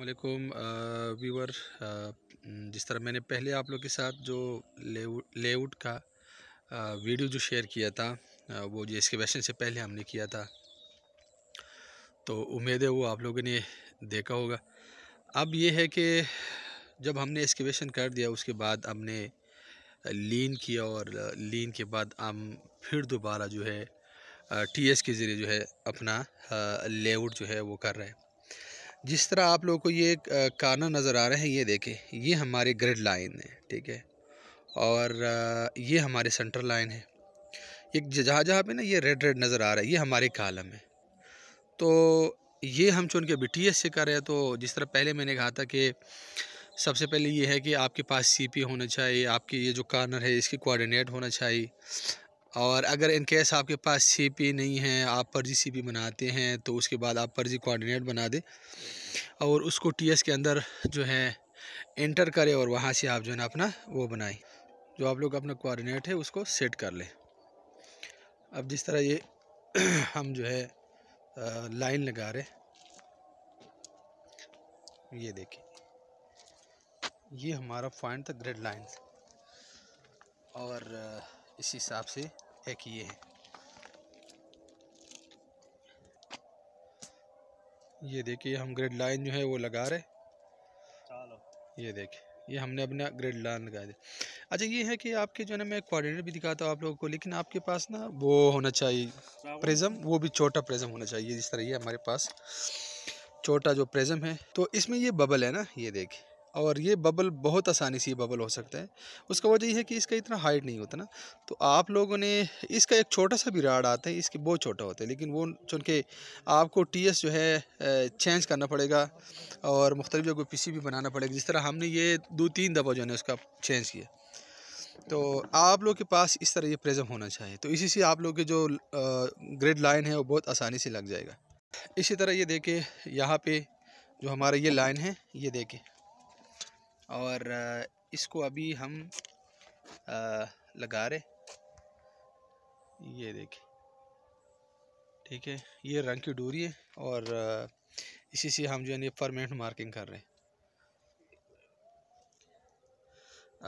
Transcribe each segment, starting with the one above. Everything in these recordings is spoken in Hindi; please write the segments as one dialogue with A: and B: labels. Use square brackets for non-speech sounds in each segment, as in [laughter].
A: असलकुम व्यूवर uh, uh, जिस तरह मैंने पहले आप लोग के साथ जो लेआउट का आ, uh, वीडियो जो शेयर किया था आ, वो जो इसके से पहले हमने किया था तो उम्मीद है वो आप लोगों ने देखा होगा अब ये है कि जब हमने एक्सकेवेशन कर दिया उसके बाद हमने लीन किया और लीन के बाद हम फिर दोबारा जो है टीएस के ज़रिए जो है अपना लेआउट जो है वो कर रहे हैं जिस तरह आप लोगों को ये काना नज़र आ रहे हैं ये देखें ये हमारे ग्रिड लाइन है ठीक है और ये हमारे सेंटर लाइन है ये जहाँ जहाँ पे ना ये रेड रेड नज़र आ रहा है ये हमारे कालम है तो ये हम चूँकि बी टी से कर रहे हैं तो जिस तरह पहले मैंने कहा था कि सबसे पहले ये है कि आपके पास सीपी होना चाहिए आपके ये जो कार्नर है इसके कोऑर्डिनेट होना चाहिए और अगर इन केस आपके पास सी पी नहीं है आप फर्जी सी पी बनाते हैं तो उसके बाद आप फर्जी कोऑर्डिनेट बना दें और उसको टी एस के अंदर जो है इंटर करें और वहाँ से आप जो है ना अपना वो बनाएं जो आप लोग अपना कोऑर्डिनेट है उसको सेट कर लें अब जिस तरह ये [clears throat] हम जो है लाइन लगा रहे ये देखिए ये हमारा पॉइंट था ग्रेड लाइन और इस हिसाब से एक ये है ये देखिए हम ग्रेड लाइन जो है वो लगा रहे चलो ये देखिए ये हमने अपना ग्रेड लाइन लगा दिया अच्छा ये है कि आपके जो है मैं कोऑर्डिनेट भी दिखाता हूँ आप लोगों को लेकिन आपके पास ना वो होना चाहिए प्रिज्म वो भी छोटा प्रिज्म होना चाहिए जिस तरह ये हमारे पास छोटा जो प्रिज्म है तो इसमें ये बबल है ना ये देखिए और ये बबल बहुत आसानी से बबल हो सकता है उसका वजह यह है कि इसका इतना हाइट नहीं होता ना तो आप लोगों ने इसका एक छोटा सा भी राड आता है इसके बहुत छोटा होता है लेकिन वो चूँकि आपको टी एस जो है चेंज करना पड़ेगा और मुख्तलिफ जगह पीसी भी बनाना पड़ेगा जिस तरह हमने ये दो तीन दफ़ा जो है उसका चेंज किया तो आप लोग के पास इस तरह ये प्रेजम होना चाहिए तो इसी से आप लोग के जो ग्रेड लाइन है वो बहुत आसानी से लग जाएगा इसी तरह ये देखे यहाँ पर जो हमारा ये लाइन है ये देखे और इसको अभी हम लगा रहे ये देखें ठीक है ये रंग की डोरी है और इसी से हम जो है परमानेंट मार्किंग कर रहे हैं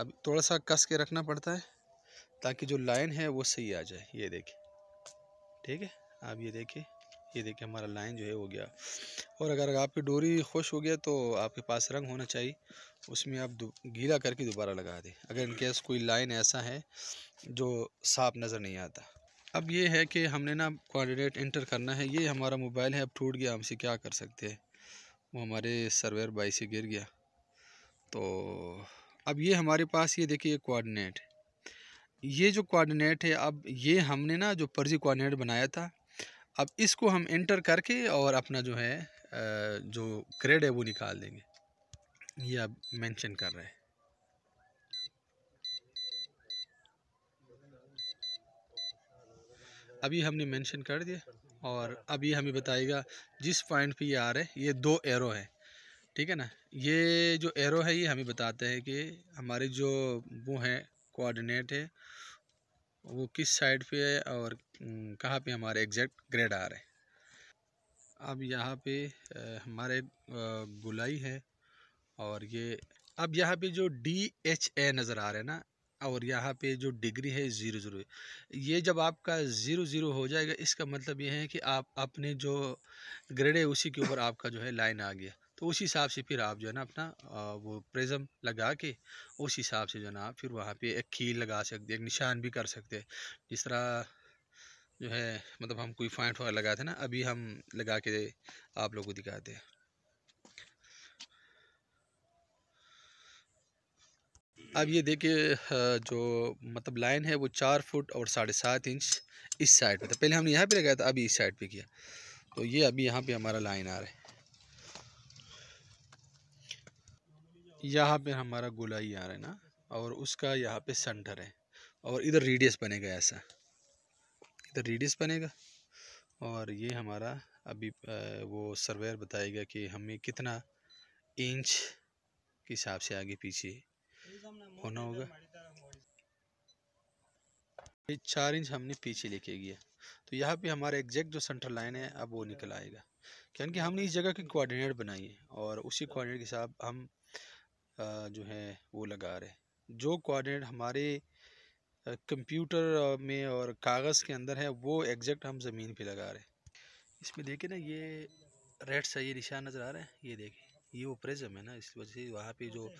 A: अब थोड़ा सा कस के रखना पड़ता है ताकि जो लाइन है वो सही आ जाए ये देखें ठीक है अब ये देखिए ये देखिए हमारा लाइन जो है हो गया और अगर आपकी डोरी खुश हो गया तो आपके पास रंग होना चाहिए उसमें आप गीला करके दोबारा लगा दें अगर इनकेस कोई लाइन ऐसा है जो साफ नज़र नहीं आता अब ये है कि हमने ना कोऑर्डिनेट इंटर करना है ये हमारा मोबाइल है अब टूट गया हमसे क्या कर सकते हैं वो हमारे सर्वर बाई से गिर गया तो अब ये हमारे पास ये देखिए कोऑर्डिनेट ये जो कोऑर्डिनेट है अब ये हमने ना जो पर्जी कोऑर्डिनेट बनाया था अब इसको हम इंटर करके और अपना जो है जो क्रेड है वो निकाल देंगे ये आप मेंशन कर रहे हैं अभी हमने मेंशन कर दिया और अब ये हमें बताएगा जिस पॉइंट पे ये आ रहे ये दो एरो हैं ठीक है ना ये जो एरो है ये हमें बताते हैं कि हमारे जो वो हैं कोऑर्डिनेट है वो किस साइड पे है और कहाँ पे हमारे एग्जैक्ट ग्रेड आ रहे हैं अब यहाँ पे हमारे गुलाई है और ये अब यहाँ पे जो डी एच ए नज़र आ रहा है ना और यहाँ पे जो डिग्री है ज़ीरो ज़ीरो ये जब आपका ज़ीरो ज़ीरो हो जाएगा इसका मतलब ये है कि आप अपने जो ग्रेड है उसी के ऊपर आपका जो है लाइन आ गया तो उस हिसाब से फिर आप जो है ना अपना वो प्रिज्म लगा के उस हिसाब से जो है ना आप फिर वहाँ पे एक कील लगा सकते एक निशान भी कर सकते जिस तरह जो है मतलब हम कोई फाइंड वगैरह लगाए थे ना अभी हम लगा के आप लोगों को दिखाते हैं अब ये देखिए जो मतलब लाइन है वो चार फुट और साढ़े सात इंच इस साइड पे था पहले हमने यहाँ पे लगाया था अभी इस साइड पे किया तो ये अभी यहाँ पे हमारा लाइन आ रहा है यहाँ पे हमारा गोलाई आ रहा है ना और उसका यहाँ पे सेंटर है और इधर रेडियस बनेगा ऐसा इधर तो रेडियस बनेगा और ये हमारा अभी वो सर्वेयर बताएगा कि हमें कितना इंच के हिसाब से आगे पीछे होना होगा चार इंच हमने पीछे लेके गया तो यहाँ पे हमारा एग्जैक्ट जो सेंटर लाइन है अब वो निकल आएगा क्योंकि हमने इस जगह की कोऑर्डिनेट बनाई है और उसी कोऑर्डिनेट के हिसाब हम जो है वो लगा रहे जो कोऑर्डिनेट हमारे कंप्यूटर में और कागज़ के अंदर है वो एग्जैक्ट हम ज़मीन पे लगा रहे हैं इसमें देखिए ना ये रेड सा ये निशान नज़र आ रहा है ये देखिए ये वो प्रेजम है ना इस वजह से वहाँ पे जो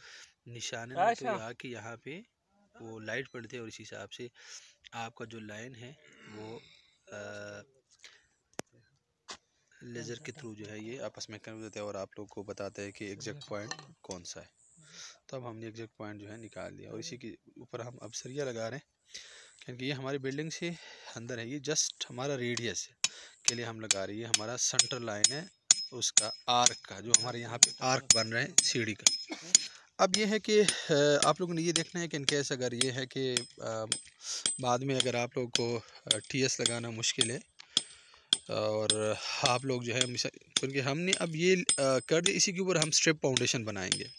A: निशान है तो अच्छा। के यहाँ पे वो लाइट पड़ती है और इस हिसाब से आपका जो लाइन है वो आ, लेज़र के थ्रू जो है ये आपस में कर देते हैं और आप लोग को बताते हैं कि एग्जैक्ट पॉइंट कौन सा है तब तो हमने एग्जैक्ट पॉइंट जो है निकाल लिया और इसी के ऊपर हम अब सरिया लगा रहे हैं क्योंकि ये हमारी बिल्डिंग से अंदर है ये जस्ट हमारा रेडियस के लिए हम लगा रही है हमारा सेंटर लाइन है उसका आर्क का जो हमारे यहाँ पे आर्क बन रहे हैं सीढ़ी का अब ये है कि आप लोगों ने ये देखना है कि इनकेस अगर ये है कि बाद में अगर आप लोगों को टी लगाना मुश्किल है और आप लोग जो है क्योंकि हमने अब ये कर दिया इसी के ऊपर हम स्ट्रिप फाउंडेशन बनाएंगे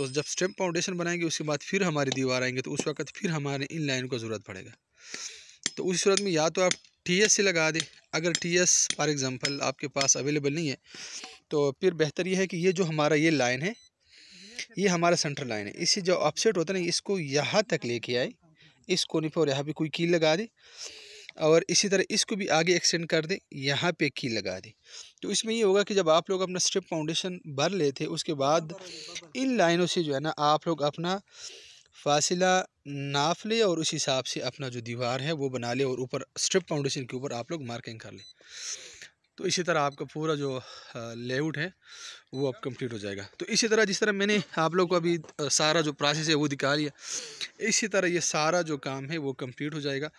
A: तो जब स्टेप फाउंडेशन बनाएंगे उसके बाद फिर हमारी दीवार आएंगे तो उस वक्त फिर हमारे इन लाइन को ज़रूरत पड़ेगा तो उस सूरत में या तो आप टी एस से लगा दें अगर टी एस फॉर एग्ज़ाम्पल आपके पास अवेलेबल नहीं है तो फिर बेहतर यह है कि ये जो हमारा ये लाइन है ये हमारा सेंटर लाइन है इससे जो अपसेट होता है ना इसको यहाँ तक लेके आए इस कोने पर और यहाँ पर कोई कील लगा दे और इसी तरह इसको भी आगे एक्सटेंड कर दें यहाँ पे की लगा दें तो इसमें ये होगा कि जब आप लोग अपना स्ट्रिप फाउंडेशन भर लेते उसके बाद इन लाइनों से जो है ना आप लोग अपना फासिला नाप लें और उस हिसाब से अपना जो दीवार है वो बना लें और ऊपर स्ट्रिप फाउंडेशन के ऊपर आप लोग मार्किंग कर लें तो इसी तरह आपका पूरा जो लेआउट है वो अब कंप्लीट हो जाएगा तो इसी तरह जिस तरह मैंने आप लोग को अभी सारा जो प्रोसेस है वो दिखा लिया इसी तरह ये सारा जो काम है वो कंप्लीट हो जाएगा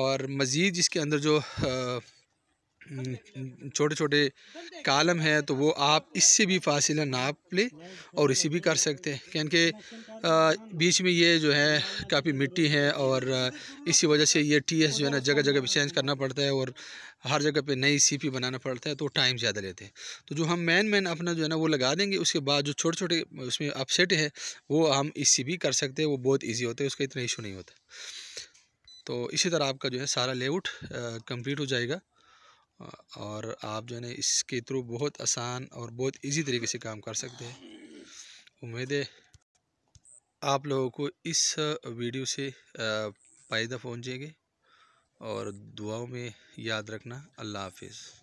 A: और मज़ीद इसके अंदर जो छोटे छोटे कालम है तो वो आप इससे भी फासिला नाप ले और इसी भी कर सकते हैं क्योंकि बीच में ये जो है काफ़ी मिट्टी है और इसी वजह से ये टी एस जो है ना जगह जगह पे चेंज करना पड़ता है और हर जगह पे नई सी पी बनाना पड़ता है तो टाइम ज़्यादा लेते हैं तो जो हम मैन मैन अपना जो है ना वो लगा देंगे उसके बाद जो छोटे छोटे उसमें अपसेट है वो हम इससे भी कर सकते हैं वो बहुत ईजी होता है उसका इतना इशू नहीं होता तो इसी तरह आपका जो है सारा लेआउट कंप्लीट हो जाएगा और आप जो है ना इसके थ्रू बहुत आसान और बहुत इजी तरीके से काम कर सकते हैं उम्मीद है आप लोगों को इस वीडियो से फ़ायदा पहुँचेंगे और दुआओं में याद रखना अल्लाह हाफिज़